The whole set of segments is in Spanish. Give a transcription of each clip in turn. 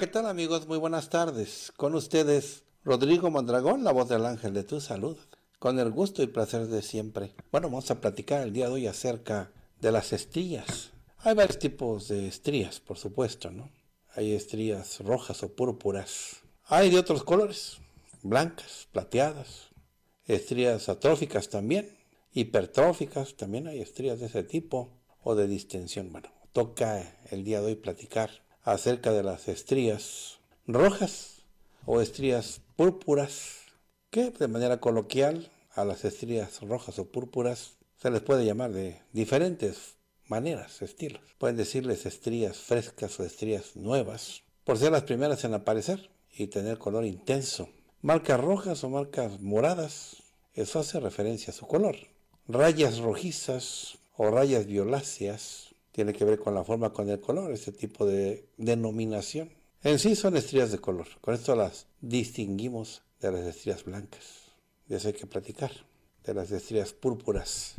¿qué tal amigos? Muy buenas tardes. Con ustedes, Rodrigo Mondragón, la voz del ángel de tu salud. Con el gusto y placer de siempre. Bueno, vamos a platicar el día de hoy acerca de las estrías. Hay varios tipos de estrías, por supuesto, ¿no? Hay estrías rojas o púrpuras. Hay de otros colores, blancas, plateadas. Estrías atróficas también, hipertróficas, también hay estrías de ese tipo o de distensión. Bueno, toca el día de hoy platicar acerca de las estrías rojas o estrías púrpuras, que de manera coloquial a las estrías rojas o púrpuras se les puede llamar de diferentes maneras, estilos. Pueden decirles estrías frescas o estrías nuevas, por ser las primeras en aparecer y tener color intenso. Marcas rojas o marcas moradas, eso hace referencia a su color. Rayas rojizas o rayas violáceas tiene que ver con la forma, con el color, este tipo de denominación. En sí son estrías de color, con esto las distinguimos de las estrías blancas, de eso hay que platicar, de las estrías púrpuras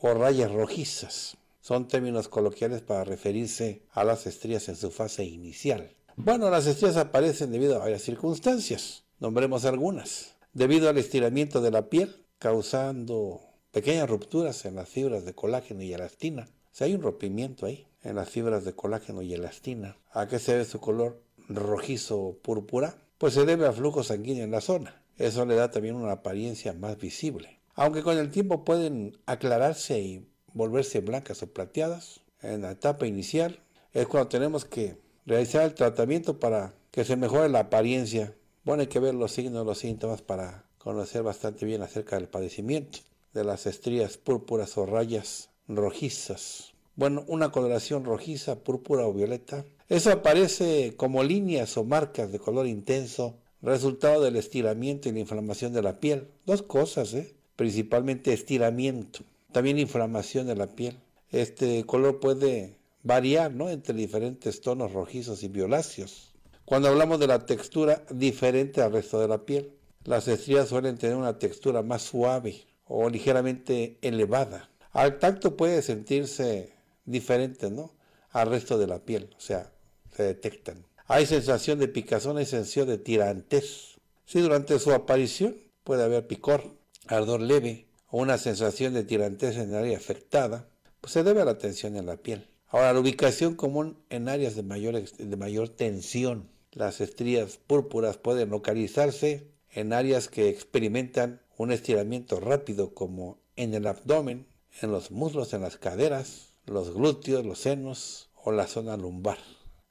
o rayas rojizas. Son términos coloquiales para referirse a las estrías en su fase inicial. Bueno, las estrías aparecen debido a varias circunstancias, nombremos algunas. Debido al estiramiento de la piel, causando pequeñas rupturas en las fibras de colágeno y elastina, si hay un rompimiento ahí en las fibras de colágeno y elastina, ¿a qué se debe su color rojizo o púrpura? Pues se debe a flujo sanguíneo en la zona. Eso le da también una apariencia más visible. Aunque con el tiempo pueden aclararse y volverse blancas o plateadas, en la etapa inicial es cuando tenemos que realizar el tratamiento para que se mejore la apariencia. Bueno, hay que ver los signos, los síntomas para conocer bastante bien acerca del padecimiento, de las estrías púrpuras o rayas rojizas. Bueno, una coloración rojiza, púrpura o violeta. Eso aparece como líneas o marcas de color intenso, resultado del estiramiento y la inflamación de la piel. Dos cosas, ¿eh? principalmente estiramiento, también inflamación de la piel. Este color puede variar ¿no? entre diferentes tonos rojizos y violáceos. Cuando hablamos de la textura diferente al resto de la piel, las estrías suelen tener una textura más suave o ligeramente elevada. Al tacto puede sentirse diferente, ¿no? Al resto de la piel, o sea, se detectan. Hay sensación de picazón, y sensación de tirantes. Si durante su aparición puede haber picor, ardor leve o una sensación de tirantes en el área afectada, pues se debe a la tensión en la piel. Ahora, la ubicación común en áreas de mayor, de mayor tensión. Las estrías púrpuras pueden localizarse en áreas que experimentan un estiramiento rápido como en el abdomen, en los muslos, en las caderas, los glúteos, los senos o la zona lumbar.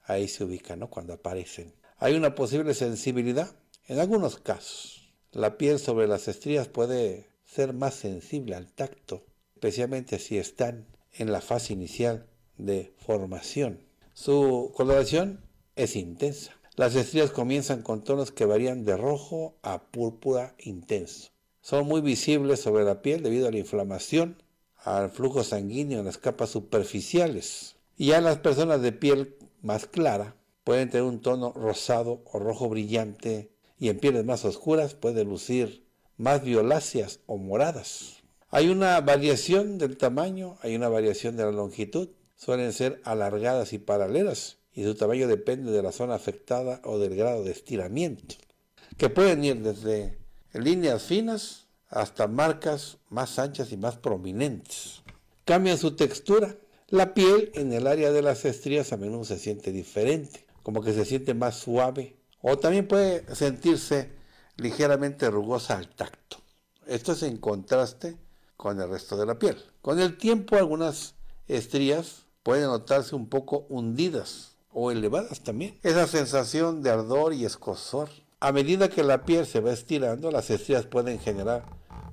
Ahí se ubican ¿no? cuando aparecen. Hay una posible sensibilidad en algunos casos. La piel sobre las estrías puede ser más sensible al tacto, especialmente si están en la fase inicial de formación. Su coloración es intensa. Las estrías comienzan con tonos que varían de rojo a púrpura intenso. Son muy visibles sobre la piel debido a la inflamación al flujo sanguíneo en las capas superficiales. Y ya las personas de piel más clara pueden tener un tono rosado o rojo brillante y en pieles más oscuras puede lucir más violáceas o moradas. Hay una variación del tamaño, hay una variación de la longitud, suelen ser alargadas y paralelas y su tamaño depende de la zona afectada o del grado de estiramiento, que pueden ir desde líneas finas hasta marcas más anchas y más prominentes. cambia su textura. La piel en el área de las estrías a menudo se siente diferente, como que se siente más suave o también puede sentirse ligeramente rugosa al tacto. Esto es en contraste con el resto de la piel. Con el tiempo algunas estrías pueden notarse un poco hundidas o elevadas también. Esa sensación de ardor y escosor. A medida que la piel se va estirando, las estrías pueden generar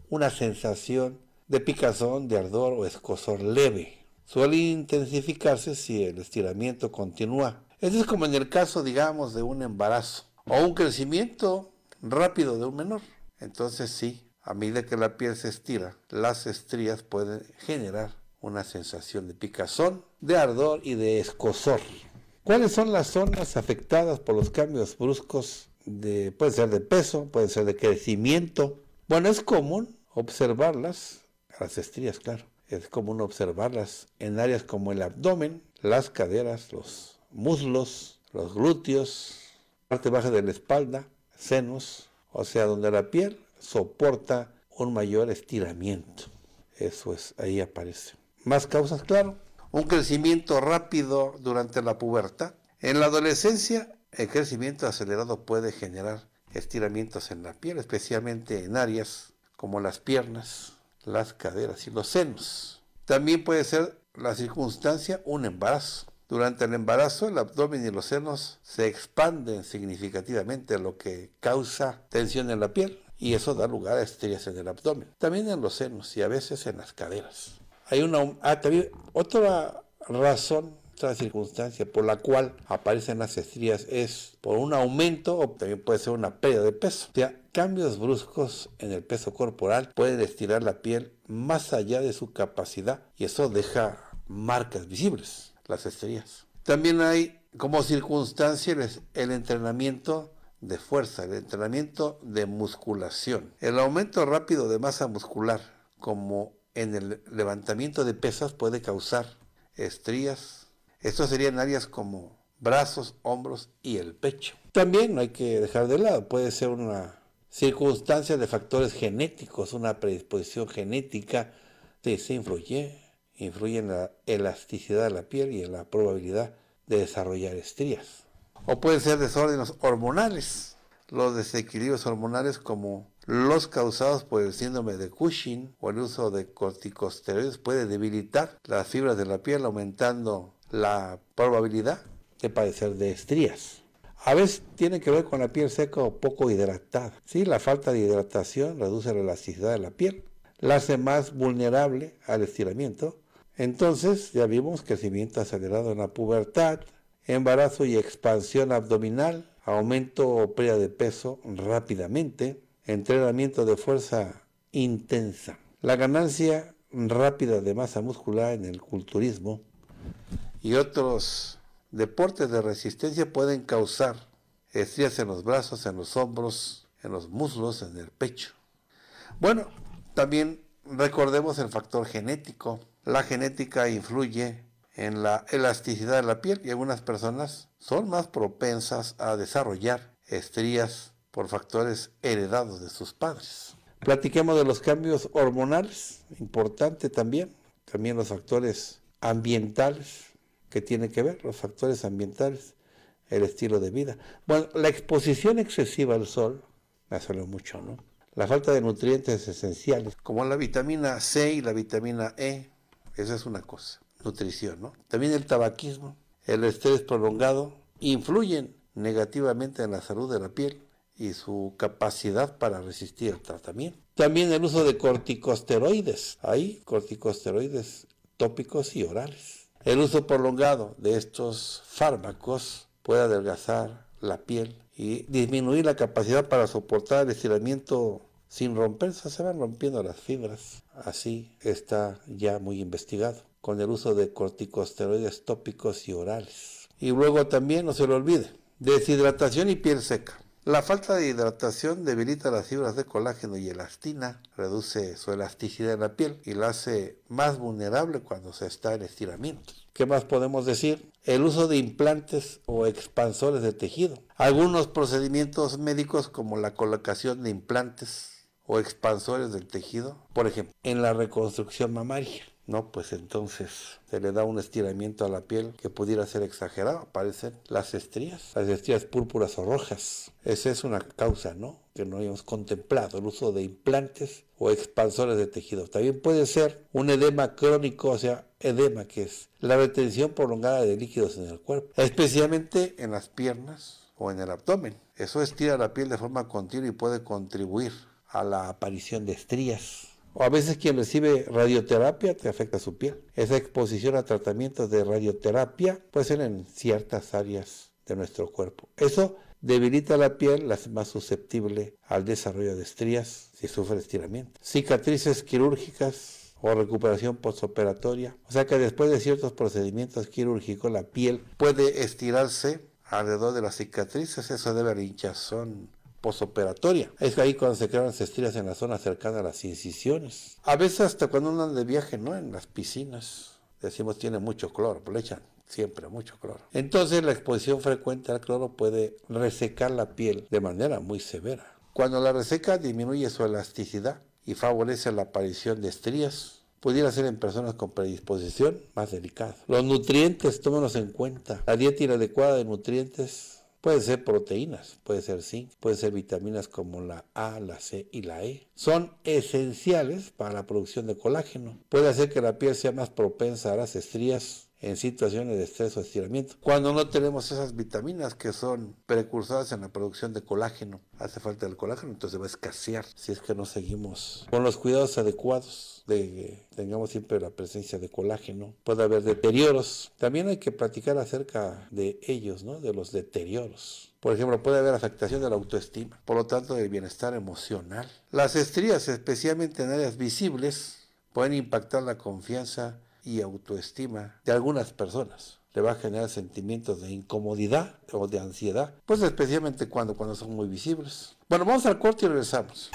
una sensación de picazón, de ardor o escosor leve. Suele intensificarse si el estiramiento continúa. Esto es como en el caso, digamos, de un embarazo o un crecimiento rápido de un menor. Entonces sí, a medida que la piel se estira, las estrías pueden generar una sensación de picazón, de ardor y de escosor. ¿Cuáles son las zonas afectadas por los cambios bruscos? De, puede ser de peso, puede ser de crecimiento, bueno, es común observarlas, las estrías, claro, es común observarlas en áreas como el abdomen, las caderas, los muslos, los glúteos, parte baja de la espalda, senos, o sea, donde la piel soporta un mayor estiramiento. Eso es, ahí aparece. Más causas, claro. Un crecimiento rápido durante la pubertad. En la adolescencia, el crecimiento acelerado puede generar estiramientos en la piel, especialmente en áreas como las piernas, las caderas y los senos. También puede ser la circunstancia un embarazo. Durante el embarazo el abdomen y los senos se expanden significativamente, lo que causa tensión en la piel y eso da lugar a estrías en el abdomen, también en los senos y a veces en las caderas. Hay una ah, otra razón otra circunstancia por la cual aparecen las estrías es por un aumento o también puede ser una pérdida de peso. O sea, cambios bruscos en el peso corporal pueden estirar la piel más allá de su capacidad y eso deja marcas visibles, las estrías. También hay como circunstancia el entrenamiento de fuerza, el entrenamiento de musculación, el aumento rápido de masa muscular, como en el levantamiento de pesas, puede causar estrías, estos serían áreas como brazos, hombros y el pecho. También no hay que dejar de lado, puede ser una circunstancia de factores genéticos, una predisposición genética que se influye, en la elasticidad de la piel y en la probabilidad de desarrollar estrías. O pueden ser desórdenes hormonales, los desequilibrios hormonales como los causados por el síndrome de Cushing o el uso de corticosteroides puede debilitar las fibras de la piel aumentando la probabilidad de padecer de estrías. A veces tiene que ver con la piel seca o poco hidratada. si La falta de hidratación reduce la elasticidad de la piel, la hace más vulnerable al estiramiento. Entonces ya vimos crecimiento acelerado en la pubertad, embarazo y expansión abdominal, aumento o pérdida de peso rápidamente, entrenamiento de fuerza intensa, la ganancia rápida de masa muscular en el culturismo, y otros deportes de resistencia pueden causar estrías en los brazos, en los hombros, en los muslos, en el pecho. Bueno, también recordemos el factor genético. La genética influye en la elasticidad de la piel y algunas personas son más propensas a desarrollar estrías por factores heredados de sus padres. Platiquemos de los cambios hormonales, importante también, también los factores ambientales, que tiene que ver los factores ambientales, el estilo de vida. Bueno, la exposición excesiva al sol, me hace mucho, ¿no? La falta de nutrientes esenciales, como la vitamina C y la vitamina E, esa es una cosa, nutrición, ¿no? También el tabaquismo, el estrés prolongado, influyen negativamente en la salud de la piel y su capacidad para resistir el tratamiento. También el uso de corticosteroides, hay corticosteroides tópicos y orales el uso prolongado de estos fármacos puede adelgazar la piel y disminuir la capacidad para soportar el estiramiento sin romperse, se van rompiendo las fibras. Así está ya muy investigado con el uso de corticosteroides tópicos y orales. Y luego también, no se lo olvide, deshidratación y piel seca. La falta de hidratación debilita las fibras de colágeno y elastina, reduce su elasticidad en la piel y la hace más vulnerable cuando se está en estiramiento. ¿Qué más podemos decir? El uso de implantes o expansores de tejido. Algunos procedimientos médicos como la colocación de implantes o expansores del tejido, por ejemplo, en la reconstrucción mamaria. No, pues entonces se le da un estiramiento a la piel que pudiera ser exagerado. Aparecen las estrías, las estrías púrpuras o rojas. Esa es una causa, ¿no? Que no hemos contemplado el uso de implantes o expansores de tejido. También puede ser un edema crónico, o sea, edema que es la retención prolongada de líquidos en el cuerpo, especialmente en las piernas o en el abdomen. Eso estira la piel de forma continua y puede contribuir a la aparición de estrías o a veces quien recibe radioterapia te afecta su piel. Esa exposición a tratamientos de radioterapia puede ser en ciertas áreas de nuestro cuerpo. Eso debilita la piel, la hace más susceptible al desarrollo de estrías si sufre estiramiento. Cicatrices quirúrgicas o recuperación postoperatoria. O sea que después de ciertos procedimientos quirúrgicos la piel puede estirarse alrededor de las cicatrices. Eso debe al hinchazón posoperatoria. Es ahí cuando se las estrías en la zona cercana a las incisiones. A veces hasta cuando andan de viaje, ¿no? En las piscinas. Decimos tiene mucho cloro, le echan siempre mucho cloro. Entonces la exposición frecuente al cloro puede resecar la piel de manera muy severa. Cuando la reseca disminuye su elasticidad y favorece la aparición de estrías, pudiera ser en personas con predisposición más delicada. Los nutrientes, tómanos en cuenta. La dieta inadecuada de nutrientes Pueden ser proteínas, puede ser zinc, puede ser vitaminas como la A, la C y la E. Son esenciales para la producción de colágeno. Puede hacer que la piel sea más propensa a las estrías en situaciones de estrés o estiramiento. Cuando no tenemos esas vitaminas que son precursoras en la producción de colágeno, hace falta el colágeno, entonces va a escasear si es que no seguimos con los cuidados adecuados de que tengamos siempre la presencia de colágeno. Puede haber deterioros. También hay que platicar acerca de ellos, ¿no? De los deterioros. Por ejemplo, puede haber afectación de la autoestima, por lo tanto del bienestar emocional. Las estrías, especialmente en áreas visibles, pueden impactar la confianza y autoestima de algunas personas le va a generar sentimientos de incomodidad o de ansiedad, pues especialmente cuando, cuando son muy visibles. Bueno, vamos al corte y regresamos.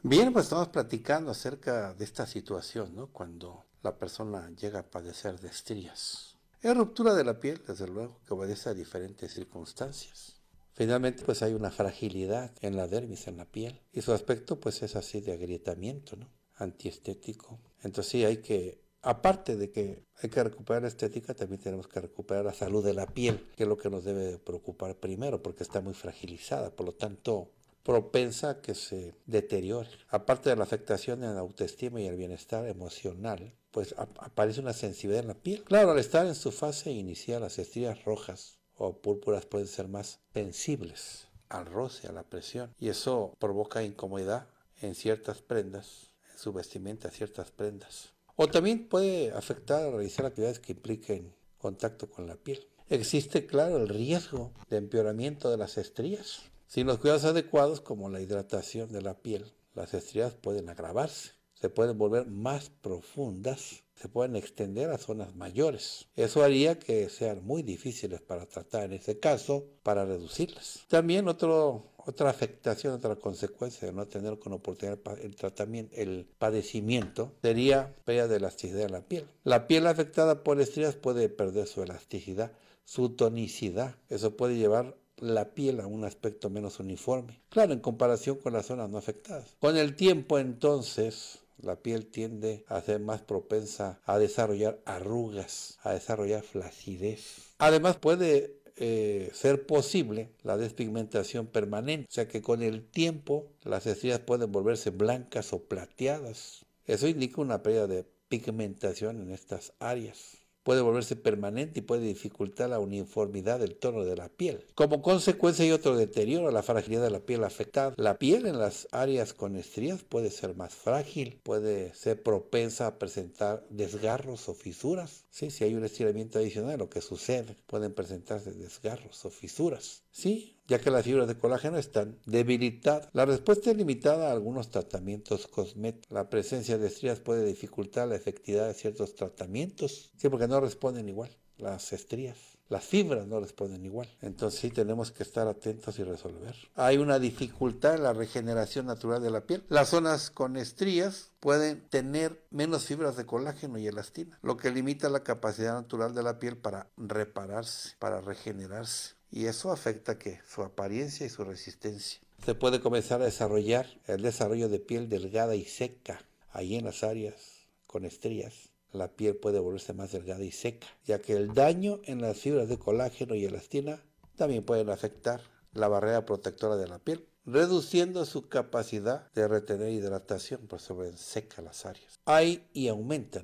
Bien, pues estamos platicando acerca de esta situación, ¿no? Cuando la persona llega a padecer de estrías. Es ruptura de la piel, desde luego, que obedece a diferentes circunstancias. Finalmente, pues hay una fragilidad en la dermis, en la piel, y su aspecto pues es así de agrietamiento, ¿no? Antiestético. Entonces sí hay que, aparte de que hay que recuperar la estética, también tenemos que recuperar la salud de la piel, que es lo que nos debe preocupar primero, porque está muy fragilizada, por lo tanto propensa a que se deteriore. Aparte de la afectación en la autoestima y el bienestar emocional, pues aparece una sensibilidad en la piel. Claro, al estar en su fase inicial, las estrías rojas o púrpuras pueden ser más sensibles al roce, a la presión. Y eso provoca incomodidad en ciertas prendas, en su vestimenta, ciertas prendas. O también puede afectar a realizar actividades que impliquen contacto con la piel. Existe, claro, el riesgo de empeoramiento de las estrías. Sin los cuidados adecuados, como la hidratación de la piel, las estrías pueden agravarse, se pueden volver más profundas se pueden extender a zonas mayores. Eso haría que sean muy difíciles para tratar en este caso, para reducirlas. También otro, otra afectación, otra consecuencia de no tener con oportunidad el tratamiento, el padecimiento, sería pérdida de elasticidad en la piel. La piel afectada por estrías puede perder su elasticidad, su tonicidad. Eso puede llevar la piel a un aspecto menos uniforme. Claro, en comparación con las zonas no afectadas. Con el tiempo entonces la piel tiende a ser más propensa a desarrollar arrugas, a desarrollar flacidez. Además puede eh, ser posible la despigmentación permanente, o sea que con el tiempo las estrellas pueden volverse blancas o plateadas. Eso indica una pérdida de pigmentación en estas áreas puede volverse permanente y puede dificultar la uniformidad del tono de la piel. Como consecuencia hay otro deterioro, la fragilidad de la piel afectada. La piel en las áreas con estrías puede ser más frágil, puede ser propensa a presentar desgarros o fisuras. Sí, si hay un estiramiento adicional, lo que sucede, pueden presentarse desgarros o fisuras. Sí, ya que las fibras de colágeno están debilitadas. La respuesta es limitada a algunos tratamientos cosméticos. La presencia de estrías puede dificultar la efectividad de ciertos tratamientos, sí, porque no responden igual las estrías. Las fibras no responden igual. Entonces sí tenemos que estar atentos y resolver. Hay una dificultad en la regeneración natural de la piel. Las zonas con estrías pueden tener menos fibras de colágeno y elastina, lo que limita la capacidad natural de la piel para repararse, para regenerarse y eso afecta que su apariencia y su resistencia. Se puede comenzar a desarrollar el desarrollo de piel delgada y seca, ahí en las áreas con estrías. La piel puede volverse más delgada y seca, ya que el daño en las fibras de colágeno y elastina también pueden afectar la barrera protectora de la piel, reduciendo su capacidad de retener hidratación, por sobre seca las áreas. Hay y aumenta,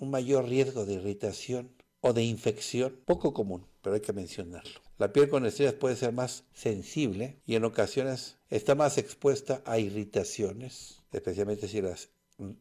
Un mayor riesgo de irritación o de infección poco común, pero hay que mencionarlo. La piel con estrías puede ser más sensible y en ocasiones está más expuesta a irritaciones, especialmente si las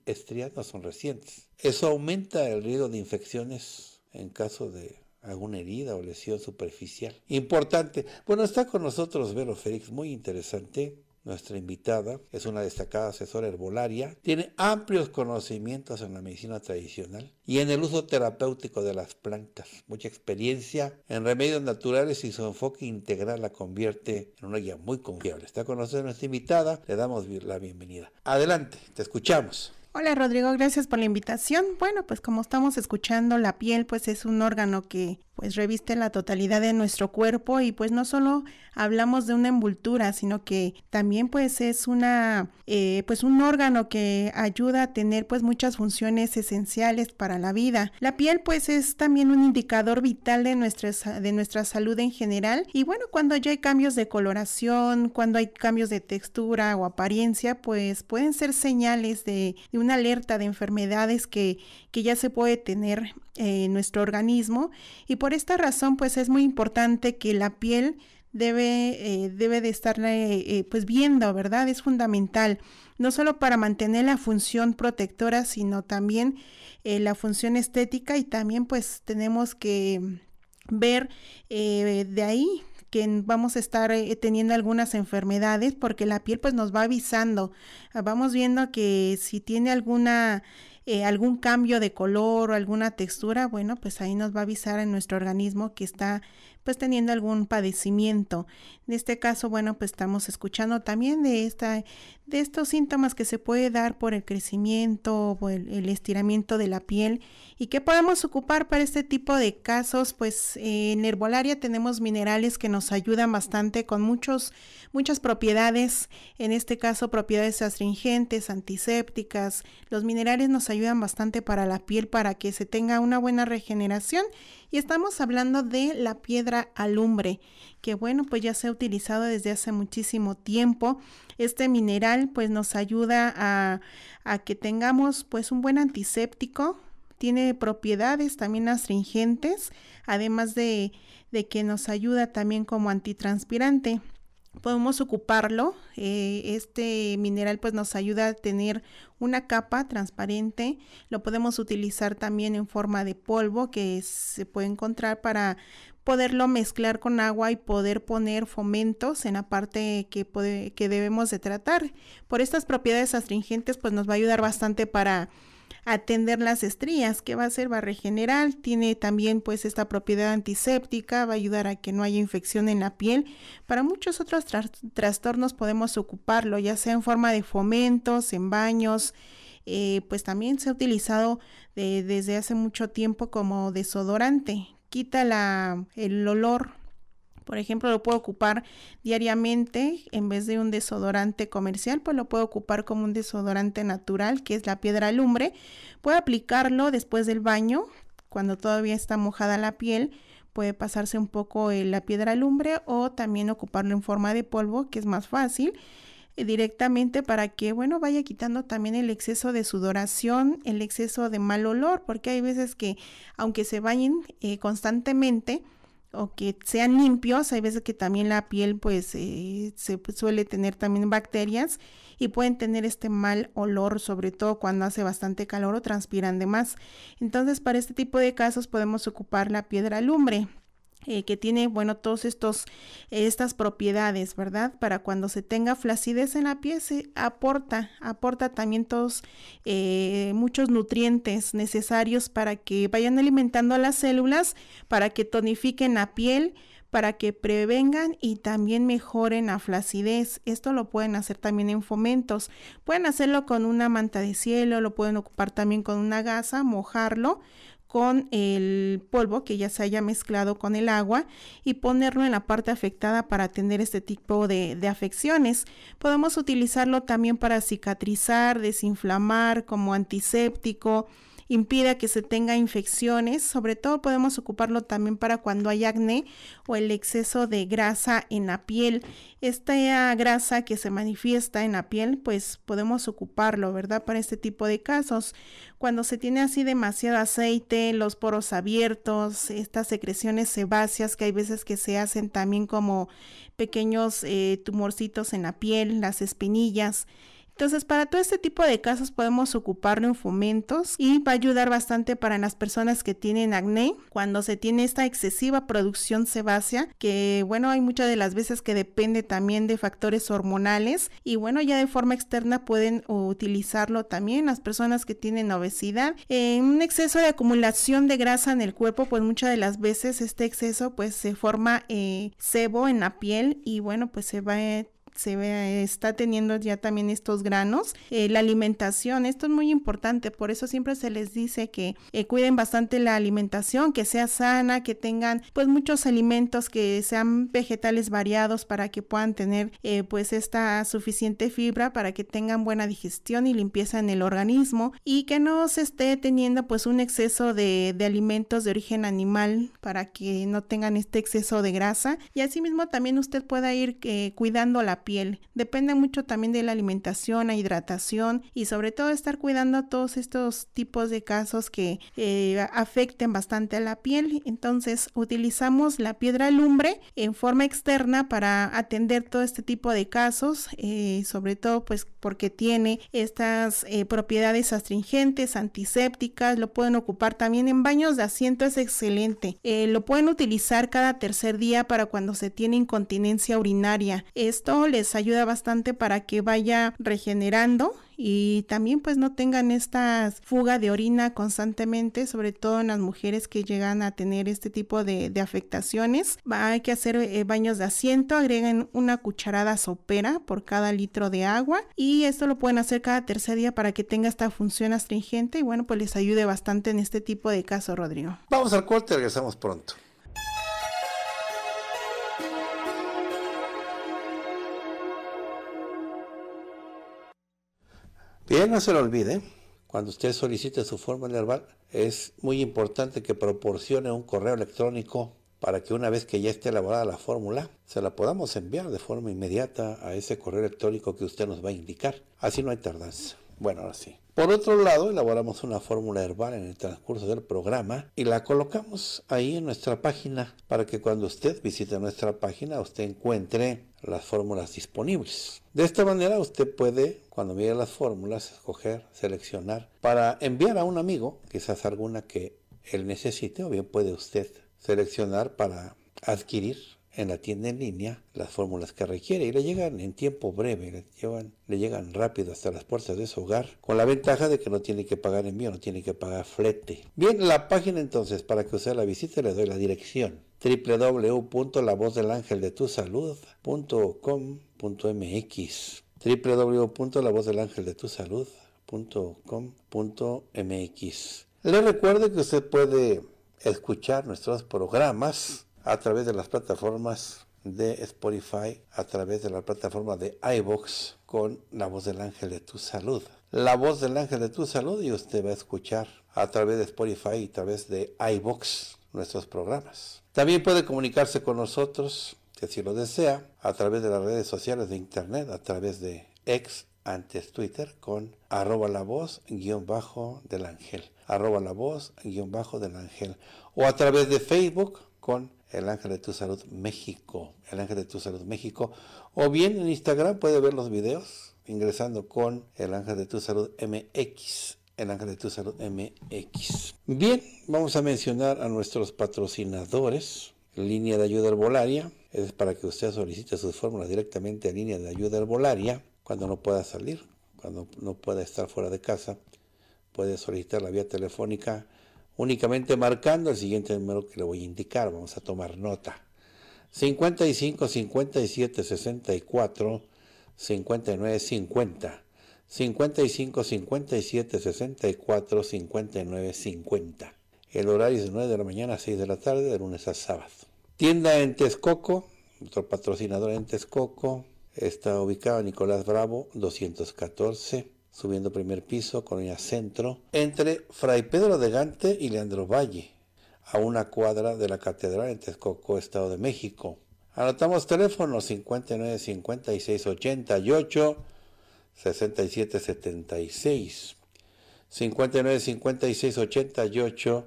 estrías no son recientes. Eso aumenta el riesgo de infecciones en caso de alguna herida o lesión superficial. Importante. Bueno, está con nosotros Vero Félix, muy interesante nuestra invitada es una destacada asesora herbolaria, tiene amplios conocimientos en la medicina tradicional y en el uso terapéutico de las plantas, mucha experiencia en remedios naturales y su enfoque integral la convierte en una guía muy confiable. Está con nosotros nuestra invitada, le damos la bienvenida. Adelante, te escuchamos. Hola Rodrigo, gracias por la invitación. Bueno, pues como estamos escuchando, la piel pues es un órgano que pues reviste la totalidad de nuestro cuerpo y pues no solo hablamos de una envoltura, sino que también pues es una eh, pues un órgano que ayuda a tener pues muchas funciones esenciales para la vida. La piel pues es también un indicador vital de nuestra, de nuestra salud en general y bueno, cuando ya hay cambios de coloración, cuando hay cambios de textura o apariencia, pues pueden ser señales de una alerta de enfermedades que, que ya se puede tener eh, en nuestro organismo y por esta razón pues es muy importante que la piel debe, eh, debe de estar eh, pues viendo, ¿verdad? Es fundamental, no solo para mantener la función protectora, sino también la función estética y también pues tenemos que ver de ahí que vamos a estar eh, teniendo algunas enfermedades porque la piel pues nos va avisando. Ah, vamos viendo que si tiene alguna eh, algún cambio de color o alguna textura, bueno, pues ahí nos va a avisar en nuestro organismo que está pues teniendo algún padecimiento. En este caso, bueno, pues estamos escuchando también de, esta, de estos síntomas que se puede dar por el crecimiento o el, estiramiento de la piel y que podemos ocupar para este tipo de casos. Pues eh, en herbolaria tenemos minerales que nos ayudan bastante con muchos, muchas propiedades, en este caso propiedades astringentes, antisépticas. Los minerales nos ayudan bastante para la piel para que se tenga una buena regeneración y estamos hablando de la piedra alumbre, que bueno, pues ya se ha utilizado desde hace muchísimo tiempo. Este mineral pues nos ayuda a, a que tengamos pues un buen antiséptico, tiene propiedades también astringentes, además de que nos ayuda también como antitranspirante podemos ocuparlo. Eh, este mineral pues nos ayuda a tener una capa transparente. Lo podemos utilizar también en forma de polvo que se puede encontrar para poderlo mezclar con agua y poder poner fomentos en la parte que, que debemos de tratar. Por estas propiedades astringentes pues nos va a ayudar bastante para atender las estrías, que va a ser barre general, tiene también pues esta propiedad antiséptica, va a ayudar a que no haya infección en la piel. Para muchos otros trastornos podemos ocuparlo, ya sea en forma de fomentos, en baños, eh, pues también se ha utilizado desde hace mucho tiempo como desodorante, quita la, el olor por ejemplo, lo puedo ocupar diariamente en vez de un desodorante comercial, pues lo puedo ocupar como un desodorante natural, que es la piedra lumbre. Puedo aplicarlo después del baño, cuando todavía está mojada la piel. Puede pasarse un poco eh, la piedra lumbre o también ocuparlo en forma de polvo, que es más fácil eh, directamente para que, bueno, vaya quitando también el exceso de sudoración, el exceso de mal olor, porque hay veces que aunque se bañen eh, constantemente, o que sean limpios, hay veces que también la piel pues eh, se suele tener también bacterias y pueden tener este mal olor, sobre todo cuando hace bastante calor o transpiran de más. Entonces para este tipo de casos podemos ocupar la piedra lumbre. Eh, que tiene, bueno, todos estos, estas propiedades, ¿verdad? Para cuando se tenga flacidez en la piel, se aporta, aporta también todos, eh, muchos nutrientes necesarios para que vayan alimentando a las células, para que tonifiquen la piel, para que prevengan y también mejoren la flacidez. Esto lo pueden hacer también en fomentos. Pueden hacerlo con una manta de cielo, lo pueden ocupar también con una gasa, mojarlo con el polvo que ya se haya mezclado con el agua y ponerlo en la parte afectada para atender este tipo de, afecciones. Podemos utilizarlo también para cicatrizar, desinflamar, como antiséptico, impida que se tenga infecciones. Sobre todo podemos ocuparlo también para cuando hay acné o el exceso de grasa en la piel. Esta grasa que se manifiesta en la piel, pues podemos ocuparlo, ¿verdad? Para este tipo de casos. Cuando se tiene así demasiado aceite, los poros abiertos, estas secreciones sebáceas que hay veces que se hacen también como pequeños eh, tumorcitos en la piel, las espinillas. Entonces, para todo este tipo de casos podemos ocuparlo en fomentos y va a ayudar bastante para las personas que tienen acné. Cuando se tiene esta excesiva producción sebácea, que bueno, hay muchas de las veces que depende también de factores hormonales y bueno, ya de forma externa pueden utilizarlo también las personas que tienen obesidad. En un exceso de acumulación de grasa en el cuerpo, pues muchas de las veces este exceso pues se forma eh, sebo en la piel y bueno, pues se va... a... Eh, se está teniendo ya también estos granos. Eh, la alimentación, esto es muy importante, por eso siempre se les dice que eh, cuiden bastante la alimentación, que sea sana, que tengan pues muchos alimentos que sean vegetales variados para que puedan tener eh, pues esta suficiente fibra para que tengan buena digestión y limpieza en el organismo y que no se esté teniendo pues un exceso de, de alimentos de origen animal para que no tengan este exceso de grasa y asimismo también usted pueda ir cuidando la piel. Depende mucho también de la alimentación, la hidratación y sobre todo estar cuidando todos estos tipos de casos que eh, afecten bastante a la piel. Entonces utilizamos la piedra lumbre en forma externa para atender todo este tipo de casos, eh, sobre todo pues porque tiene estas eh, propiedades astringentes, antisépticas, lo pueden ocupar también en baños de asiento, es excelente. lo pueden utilizar cada tercer día para cuando se tiene incontinencia urinaria. Esto les ayuda bastante para que vaya regenerando y también pues no tengan esta fuga de orina constantemente, sobre todo en las mujeres que llegan a tener este tipo de, afectaciones. hay que hacer eh, baños de asiento, agreguen una cucharada sopera por cada litro de agua y esto lo pueden hacer cada tercer día para que tenga esta función astringente y bueno pues les ayude bastante en este tipo de caso, Rodrigo. Vamos al corte, regresamos pronto. Bien, no se lo olvide, cuando usted solicite su fórmula verbal, es muy importante que proporcione un correo electrónico para que una vez que ya esté elaborada la fórmula, se la podamos enviar de forma inmediata a ese correo electrónico que usted nos va a indicar. Así no hay tardanza. Bueno, ahora sí. Por otro lado, elaboramos una fórmula herbal en el transcurso del programa y la colocamos ahí en nuestra página para que cuando usted visite nuestra página usted encuentre las fórmulas disponibles. De esta manera usted puede, cuando mire las fórmulas, escoger, seleccionar para enviar a un amigo, quizás alguna que él necesite, o bien puede usted seleccionar para adquirir en la tienda en línea las fórmulas que requiere y le llegan en tiempo breve, le, le llegan rápido hasta las puertas de su hogar, con la ventaja de que no tiene que pagar envío, no tiene que pagar flete. Bien, la página entonces, para que usted la visite le doy la dirección www.lavozdelangeldetusalud.com.mx www.lavozdelangeldetusalud.com.mx Le recuerdo que usted puede escuchar nuestros programas a través de las plataformas de Spotify, a través de la plataforma de iBox con La Voz del Ángel de Tu Salud. La Voz del Ángel de Tu Salud y usted va a escuchar a través de Spotify y a través de iBox nuestros programas. También puede comunicarse con nosotros, que si lo desea, a través de las redes sociales de Internet, a través de ex antes Twitter con arroba la voz guión bajo del ángel, arroba la voz guión bajo del ángel, o a través de Facebook con el Ángel de tu Salud México, el Ángel de tu Salud México, o bien en Instagram puede ver los videos ingresando con el Ángel de tu Salud MX, el Ángel de tu Salud MX. Bien, vamos a mencionar a nuestros patrocinadores. Línea de ayuda herbolaria, es para que usted solicite sus fórmulas directamente a línea de ayuda herbolaria cuando no pueda salir, cuando no pueda estar fuera de casa. Puede solicitar la vía telefónica únicamente marcando el siguiente número que le voy a indicar. Vamos a tomar nota. 55 57 64 59 50. 55 57 64 59 50. El horario es de 9 de la mañana a 6 de la tarde, de lunes a sábado. Tienda en Texcoco, nuestro patrocinador en Texcoco, está ubicado en Nicolás Bravo 214 subiendo primer piso, Colonia Centro, entre Fray Pedro de Gante y Leandro Valle, a una cuadra de la Catedral en Texcoco, Estado de México. Anotamos teléfono 59 56 88 67 76. 59 56 88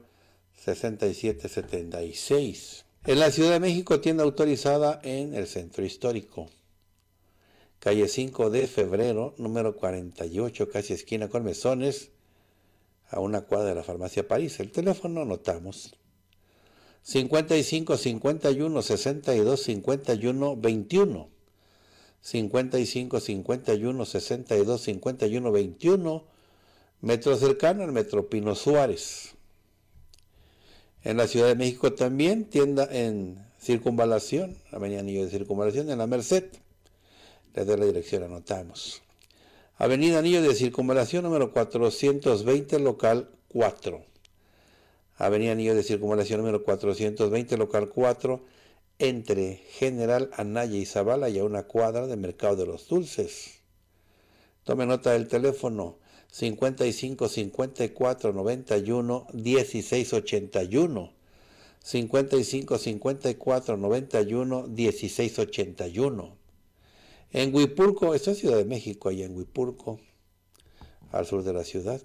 67 76. En la Ciudad de México, tienda autorizada en el Centro Histórico calle 5 de febrero, número 48, casi esquina con mesones, a una cuadra de la farmacia París. El teléfono notamos. 55 51 62 51 21. 55 51 62 51 21. Metro cercano al Metro Pino Suárez. En la Ciudad de México también, tienda en Circunvalación, Avenida Anillo de Circunvalación, en la Merced. Le doy la dirección, anotamos. Avenida Anillo de Circunvalación número 420, local 4. Avenida Anillo de Circunvalación número 420, local 4, entre General Anaya y Zavala y a una cuadra de Mercado de los Dulces. Tome nota del teléfono 55 54 91 16 81. 55 54 91 16 81. En Huipurco, esta es Ciudad de México, allá en Huipurco, al sur de la ciudad.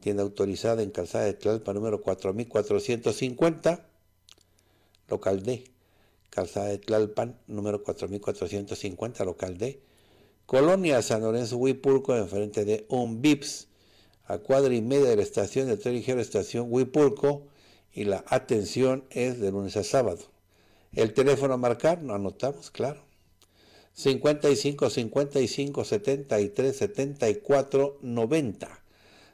Tienda autorizada en Calzada de Tlalpan número 4450, local D. Calzada de Tlalpan número 4450, local D. Colonia San Lorenzo Huipurco, enfrente de un Vips, a cuadra y media de la estación de tren estación Huipurco, y la atención es de lunes a sábado. El teléfono a marcar, no anotamos, claro. 55 55 73 74 90.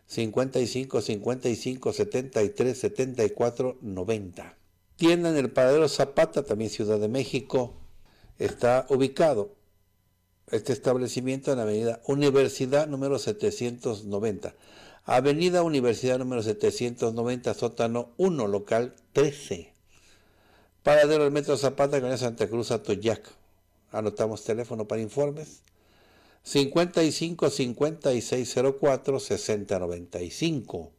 55 55 73 74 90. Tienda en el Paradero Zapata, también Ciudad de México. Está ubicado este establecimiento en la avenida Universidad número 790. Avenida Universidad número 790, sótano 1, local 13. Paradero del Metro Zapata, Colonia Santa Cruz, Atoyac. Anotamos teléfono para informes. 55 5604 6095.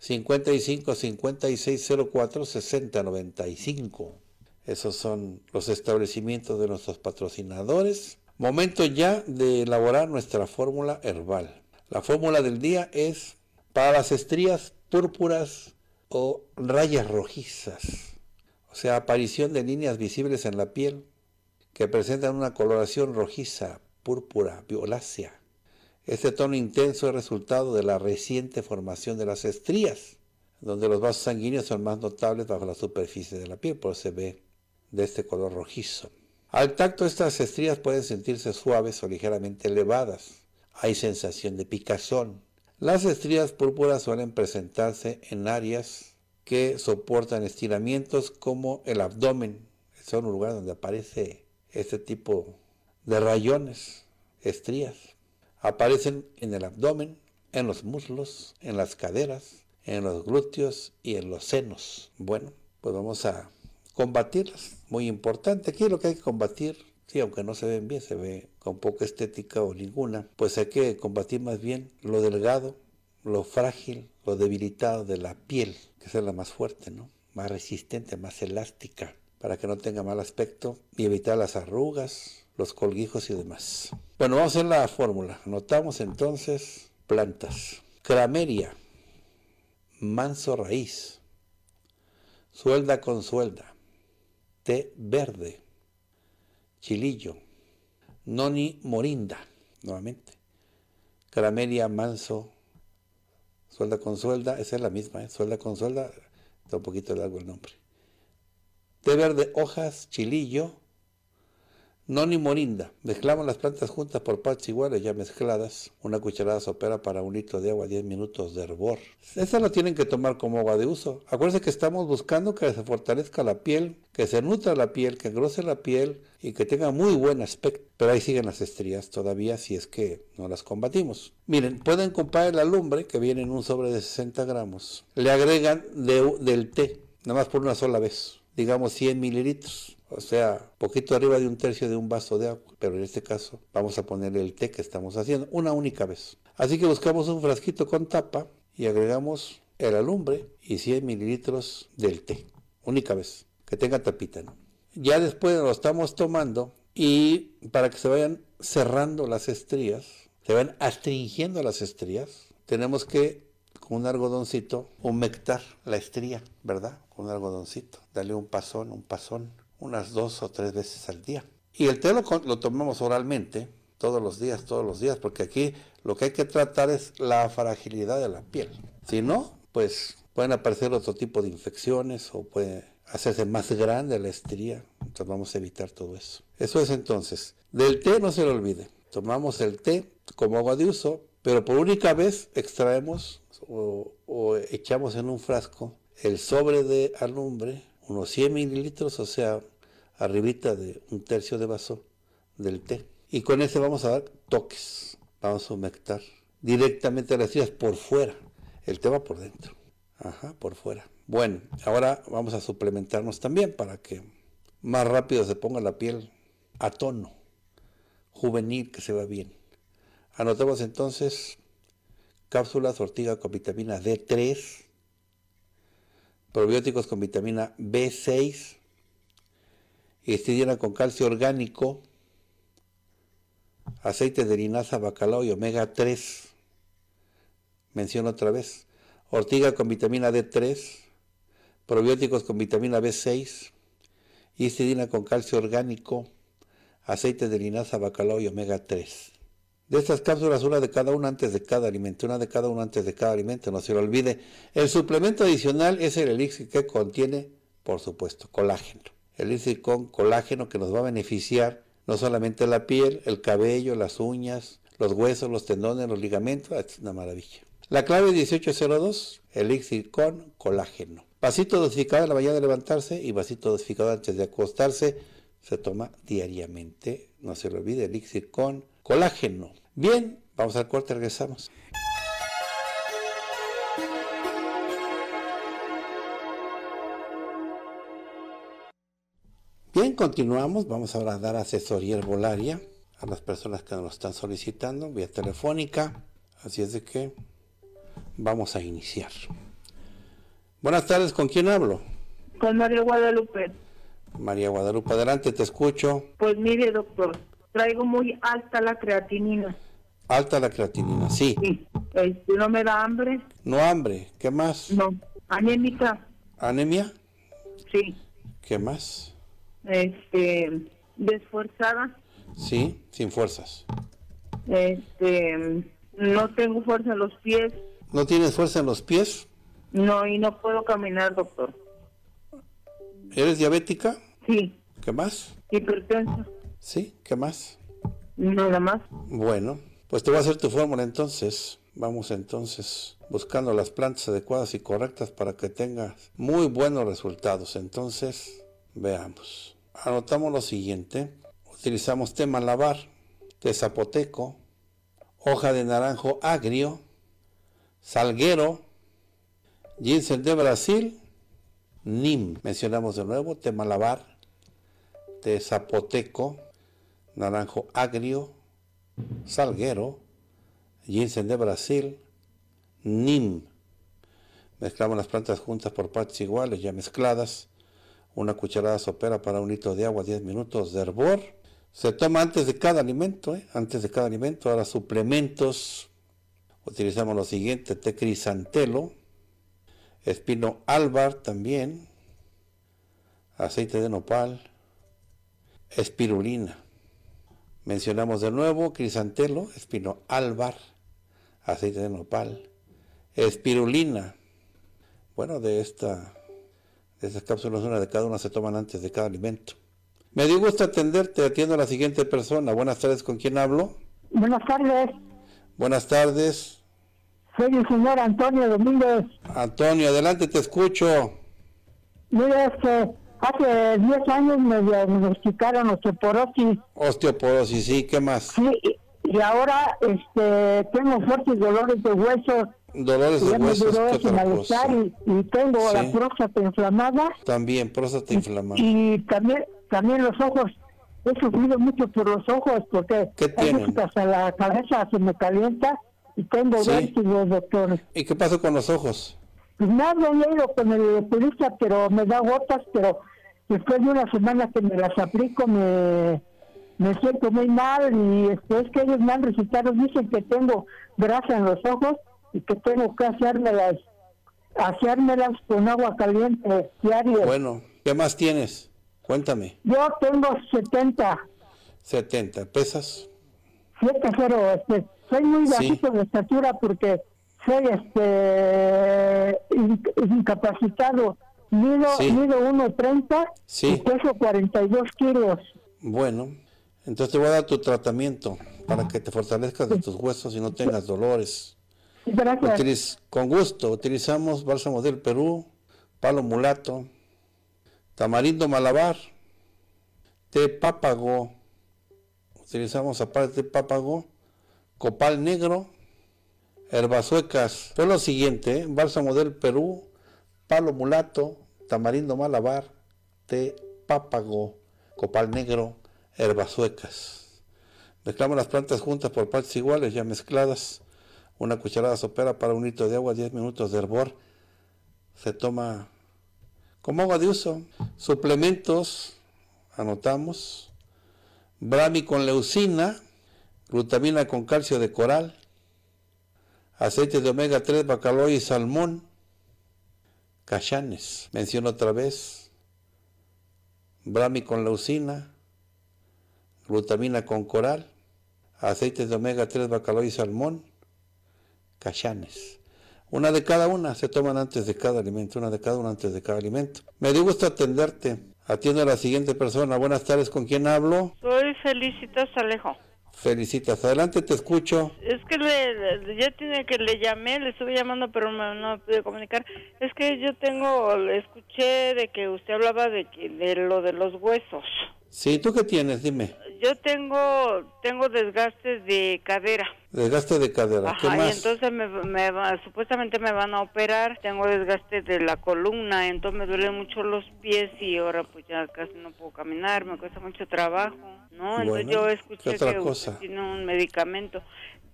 55 5604 6095. Esos son los establecimientos de nuestros patrocinadores. Momento ya de elaborar nuestra fórmula herbal. La fórmula del día es para las estrías púrpuras o rayas rojizas, o sea, aparición de líneas visibles en la piel, que presentan una coloración rojiza, púrpura, violácea. Este tono intenso es resultado de la reciente formación de las estrías, donde los vasos sanguíneos son más notables bajo la superficie de la piel, por eso se ve de este color rojizo. Al tacto estas estrías pueden sentirse suaves o ligeramente elevadas. Hay sensación de picazón. Las estrías púrpuras suelen presentarse en áreas que soportan estiramientos como el abdomen. Son un lugar donde aparece este tipo de rayones, estrías. Aparecen en el abdomen, en los muslos, en las caderas, en los glúteos y en los senos. Bueno, pues vamos a combatirlas. Muy importante. Aquí lo que hay que combatir, sí, aunque no se ven bien, se ve con poca estética o ninguna, pues hay que combatir más bien lo delgado, lo frágil, lo debilitado de la piel, que es la más fuerte, ¿no? Más resistente, más elástica para que no tenga mal aspecto y evitar las arrugas, los colguijos y demás. Bueno, vamos a hacer la fórmula. Notamos entonces plantas. Crameria, manso raíz, suelda con suelda, té verde, chilillo, noni morinda, nuevamente. Crameria, manso, suelda con suelda, esa es la misma, ¿eh? suelda con suelda, está un poquito largo el nombre té verde, hojas, chilillo, no ni morinda. Mezclamos las plantas juntas por partes iguales ya mezcladas. Una cucharada sopera para un litro de agua, 10 minutos de hervor. Esta la tienen que tomar como agua de uso. Acuérdense que estamos buscando que se fortalezca la piel, que se nutra la piel, que engrose la piel y que tenga muy buen aspecto. Pero ahí siguen las estrías todavía si es que no las combatimos. Miren, pueden comprar el alumbre que viene en un sobre de 60 gramos. Le agregan del té, nada más por una sola vez digamos 100 mililitros, o sea, poquito arriba de un tercio de un vaso de agua, pero en este caso vamos a poner el té que estamos haciendo una única vez. Así que buscamos un frasquito con tapa y agregamos el alumbre y 100 mililitros del té, única vez, que tenga tapita. Ya después lo estamos tomando y para que se vayan cerrando las estrías, se van astringiendo las estrías, tenemos que con un algodoncito humectar la estría, ¿verdad? Con un algodoncito, dale un pasón, un pasón, unas dos o tres veces al día. Y el té lo, lo tomamos oralmente, todos los días, todos los días, porque aquí lo que hay que tratar es la fragilidad de la piel. Si no, pues pueden aparecer otro tipo de infecciones o puede hacerse más grande la estría. Entonces vamos a evitar todo eso. Eso es entonces. Del té no se lo olvide. Tomamos el té como agua de uso, pero por única vez extraemos o, echamos en un frasco el sobre de alumbre, unos 100 mililitros, o sea, arribita de un tercio de vaso del té. Y con ese vamos a dar toques, vamos a humectar directamente las tías por fuera, el té va por dentro, ajá, por fuera. Bueno, ahora vamos a suplementarnos también para que más rápido se ponga la piel a tono, juvenil, que se va bien. Anotamos entonces cápsulas ortiga con vitamina D3, probióticos con vitamina B6, histidina con calcio orgánico, aceite de linaza, bacalao y omega 3. Menciono otra vez. Ortiga con vitamina D3, probióticos con vitamina B6, histidina con calcio orgánico, aceite de linaza, bacalao y omega 3 de estas cápsulas, una de cada una antes de cada alimento, una de cada una antes de cada alimento, no se lo olvide. El suplemento adicional es el elixir que contiene, por supuesto, colágeno. elixir con colágeno que nos va a beneficiar no solamente la piel, el cabello, las uñas, los huesos, los tendones, los ligamentos, es una maravilla. La clave 1802, elixir con colágeno. Vasito dosificado en la mañana de levantarse y vasito dosificado antes de acostarse se toma diariamente. No se lo olvide, elixir con colágeno colágeno. Bien, vamos al corte, regresamos. Bien, continuamos. Vamos ahora a dar asesoría herbolaria a las personas que nos lo están solicitando vía telefónica. Así es de que vamos a iniciar. Buenas tardes, ¿con quién hablo? Con María Guadalupe. María Guadalupe, adelante, te escucho. Pues mire, doctor, traigo muy alta la creatinina. Alta la creatinina, sí. Pues, no me da hambre. No hambre, ¿qué más? No, anémica. ¿Anemia? Sí. ¿Qué más? Este, desforzada. Sí, sin fuerzas. Este, no tengo fuerza en los pies. ¿No tienes fuerza en los pies? No, y no puedo caminar, doctor. ¿Eres diabética? Sí. ¿Qué más? Hipertensa. ¿Sí? ¿Qué más? Nada más. Bueno, pues te voy a hacer tu fórmula entonces. Vamos entonces buscando las plantas adecuadas y correctas para que tengas muy buenos resultados. Entonces, veamos. Anotamos lo siguiente. Utilizamos té malabar, té zapoteco, hoja de naranjo agrio, salguero, ginseng de Brasil, nim. Mencionamos de nuevo té malabar, té zapoteco, naranjo agrio, salguero, ginseng de Brasil, nim. Mezclamos las plantas juntas por partes iguales, ya mezcladas. Una cucharada sopera para un litro de agua, 10 minutos de hervor. Se toma antes de cada alimento, ¿eh? antes de cada alimento. Ahora suplementos. Utilizamos lo siguiente, té crisantelo, espino albar también, aceite de nopal, espirulina. Mencionamos de nuevo crisantelo, espino álvar, aceite de nopal, espirulina. Bueno, de, esta, de estas cápsulas, una de cada una se toman antes de cada alimento. Me dio gusto atenderte, atiendo a la siguiente persona. Buenas tardes, ¿con quién hablo? Buenas tardes. Buenas tardes. Soy el señor Antonio Domínguez. Antonio, adelante, te escucho. Mira, este, hace 10 años me diagnosticaron osteoporosis. Osteoporosis, sí, ¿qué más? Sí, y ahora este, tengo fuertes dolores de huesos. Dolores de huesos. y, tengo la próstata inflamada. También, próstata inflamada. Y, también, también los ojos. He sufrido mucho por los ojos porque ¿Qué hasta la cabeza se me calienta y tengo sí. vértigo, doctor. ¿Y qué pasó con los ojos? Pues nada, he ido con el oculista, pero me da gotas, pero después de una semana que me las aplico me, me siento muy mal y después este, que ellos me han recitado dicen que tengo grasa en los ojos y que tengo que hacérmelas, hacérmelas con agua caliente diario. Bueno, ¿qué más tienes? Cuéntame. Yo tengo 70. 70, ¿pesas? 7-0, este, soy muy bajito de estatura porque soy este incapacitado mido, 1,30 y peso 42 kilos. Bueno, entonces te voy a dar tu tratamiento para que te fortalezcas de tus huesos y no tengas dolores. con gusto, utilizamos bálsamo del Perú, palo mulato, tamarindo malabar, té pápago, utilizamos aparte de pápago, copal negro, herbas suecas. Fue lo siguiente, bálsamo del Perú, palo mulato, tamarindo malabar, té pápago, copal negro, herbas suecas. Mezclamos las plantas juntas por partes iguales, ya mezcladas. Una cucharada sopera para un litro de agua, 10 minutos de hervor. Se toma como agua de uso. Suplementos, anotamos. Brami con leucina, glutamina con calcio de coral, aceite de omega 3, bacalao y salmón, Cachanes. Menciono otra vez brami con leucina, glutamina con coral, aceites de omega 3, bacalao y salmón, cachanes. Una de cada una se toman antes de cada alimento, una de cada una antes de cada alimento. Me dio gusto atenderte. Atiendo a la siguiente persona. Buenas tardes, ¿con quién hablo? Soy Felicitas Alejo. Felicitas, adelante, te escucho. Es que le, tiene que le llamé, le estuve llamando, pero no pude comunicar. Es que yo tengo, escuché de que usted hablaba de, de lo de los huesos. Sí, ¿tú qué tienes? Dime yo tengo tengo desgastes de cadera. Desgaste de cadera. ¿Qué más? y entonces me, supuestamente me van a operar. Tengo desgaste de la columna, entonces me duelen mucho los pies y ahora pues ya casi no puedo caminar, me cuesta mucho trabajo. No, entonces yo escuché que Usted tiene un medicamento.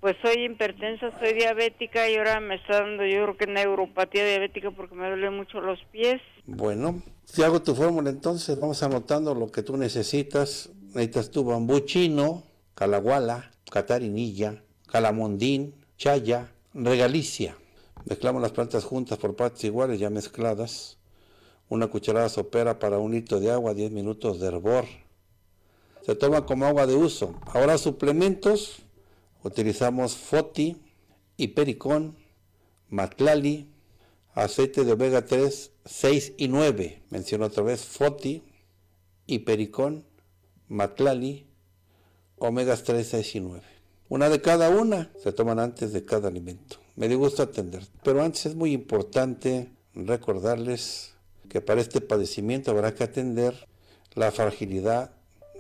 Pues soy hipertensa, soy diabética y ahora me está dando yo creo que neuropatía diabética porque me duelen mucho los pies. Bueno, si hago tu fórmula entonces, vamos anotando lo que tú necesitas bambú chino, Calaguala, Catarinilla, Calamondín, Chaya, Regalicia. Mezclamos las plantas juntas por partes iguales, ya mezcladas. Una cucharada sopera para un litro de agua, 10 minutos de hervor. Se toma como agua de uso. Ahora suplementos. Utilizamos foti, hipericón, matlali, aceite de omega 3, 6 y 9. Menciono otra vez foti, hipericón, Matlali, omegas 3, a 19 Una de cada una se toman antes de cada alimento. Me dio gusto atender. Pero antes es muy importante recordarles que para este padecimiento habrá que atender la fragilidad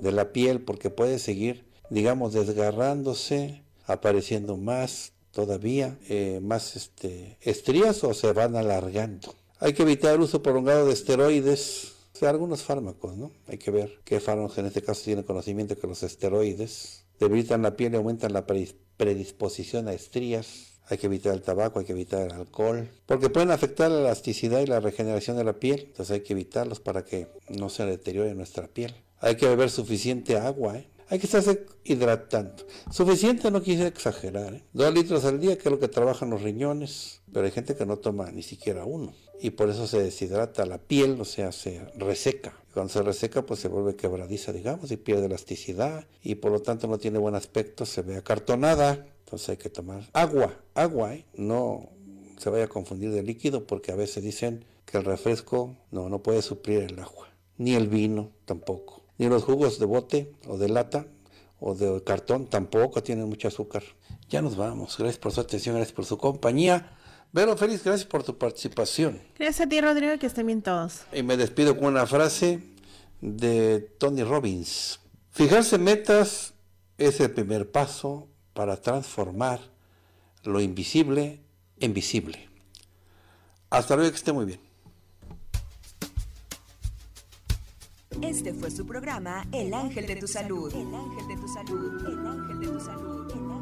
de la piel porque puede seguir, digamos, desgarrándose, apareciendo más todavía, eh, más este, estrías o se van alargando. Hay que evitar el uso prolongado de esteroides algunos fármacos, ¿no? Hay que ver qué fármacos en este caso tienen conocimiento que los esteroides debilitan la piel y aumentan la predisposición a estrías. Hay que evitar el tabaco, hay que evitar el alcohol, porque pueden afectar la elasticidad y la regeneración de la piel. Entonces hay que evitarlos para que no se deteriore nuestra piel. Hay que beber suficiente agua, ¿eh? Hay que estarse hidratando. Suficiente no quise exagerar. ¿eh? Dos litros al día, que es lo que trabajan los riñones. Pero hay gente que no toma ni siquiera uno y por eso se deshidrata la piel, o sea, se reseca. Cuando se reseca, pues se vuelve quebradiza, digamos, y pierde elasticidad y por lo tanto no tiene buen aspecto, se ve acartonada. Entonces hay que tomar agua, agua, ¿eh? no se vaya a confundir de líquido porque a veces dicen que el refresco no, no puede suplir el agua, ni el vino tampoco, ni los jugos de bote o de lata o de cartón tampoco tienen mucho azúcar. Ya nos vamos, gracias por su atención, gracias por su compañía. Vero, Félix, gracias por tu participación. Gracias a ti, Rodrigo, que estén bien todos. Y me despido con una frase de Tony Robbins. Fijarse metas es el primer paso para transformar lo invisible en visible. Hasta luego, que esté muy bien. Este fue su programa El Ángel de tu Salud. El Ángel de tu Salud. El Ángel de tu Salud. El ángel de tu salud.